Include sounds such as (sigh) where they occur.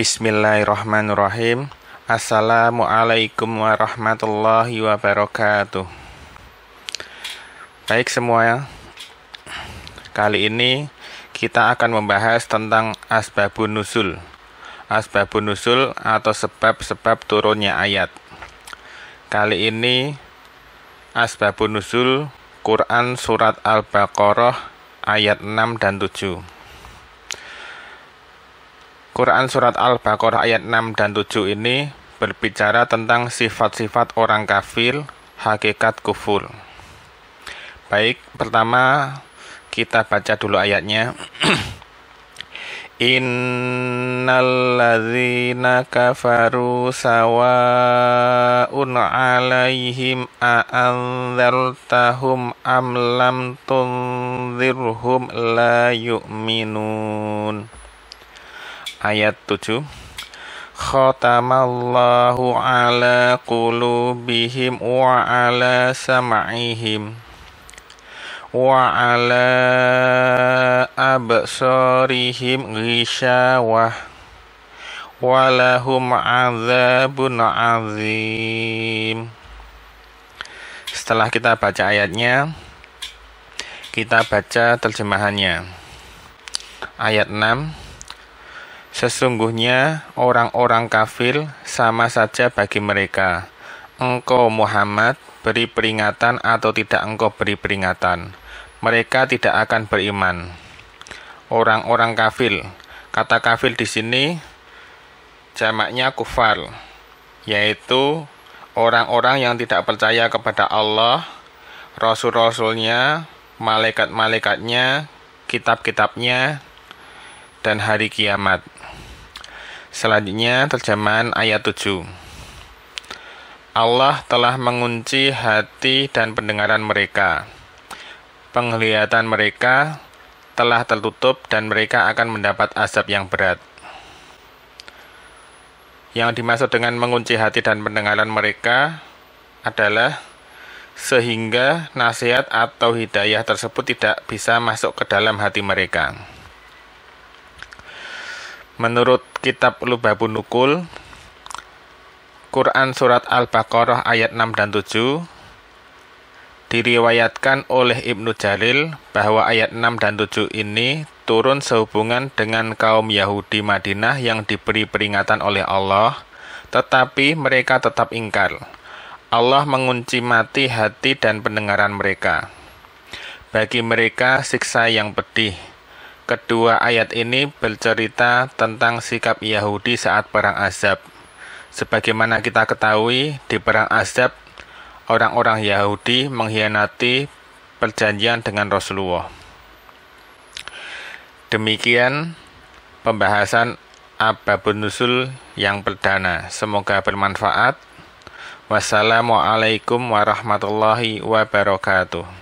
Bismillahirrahmanirrahim. Assalamualaikum warahmatullahi wabarakatuh. Baik semua ya. Kali ini kita akan membahas tentang asbabun nusul. Asbabun nusul atau sebab-sebab turunnya ayat. Kali ini asbabun nusul Quran surat Al-Baqarah ayat 6 dan 7. Quran Surat Al-Baqarah ayat 6 dan 7 ini berbicara tentang sifat-sifat orang kafir, hakikat kufur. Baik, pertama kita baca dulu ayatnya. (clears throat) Innalladzina kafaru sawa'un 'alaihim a'anzartahum am lam tunzirhum la yu'minun ayat 7 khatamallahu ala qulubihim wa ala sam'ihim wa ala absarihim ghishawah walahum azabun azim setelah kita baca ayatnya kita baca terjemahannya ayat 6 Sesungguhnya orang-orang kafir sama saja bagi mereka. Engkau Muhammad beri peringatan atau tidak engkau beri peringatan. Mereka tidak akan beriman. Orang-orang kafir. Kata kafir di sini jamaknya kufar, yaitu orang-orang yang tidak percaya kepada Allah, rasul-rasulnya, malaikat-malaikatnya, kitab-kitabnya, dan hari kiamat. Selanjutnya terjemahan ayat 7. Allah telah mengunci hati dan pendengaran mereka. Penglihatan mereka telah tertutup dan mereka akan mendapat azab yang berat. Yang dimaksud dengan mengunci hati dan pendengaran mereka adalah sehingga nasihat atau hidayah tersebut tidak bisa masuk ke dalam hati mereka. Menurut kitab Lubabun Nukul, Quran Surat Al-Baqarah ayat 6 dan 7 diriwayatkan oleh Ibnu Jalil bahwa ayat 6 dan 7 ini turun sehubungan dengan kaum Yahudi Madinah yang diberi peringatan oleh Allah, tetapi mereka tetap ingkar. Allah mengunci mati hati dan pendengaran mereka. Bagi mereka siksa yang pedih Kedua ayat ini bercerita tentang sikap Yahudi saat perang Azab. Sebagaimana kita ketahui, di perang Azab, orang-orang Yahudi mengkhianati perjanjian dengan Rasulullah. Demikian pembahasan Ababun Nusul yang perdana. Semoga bermanfaat. Wassalamualaikum warahmatullahi wabarakatuh.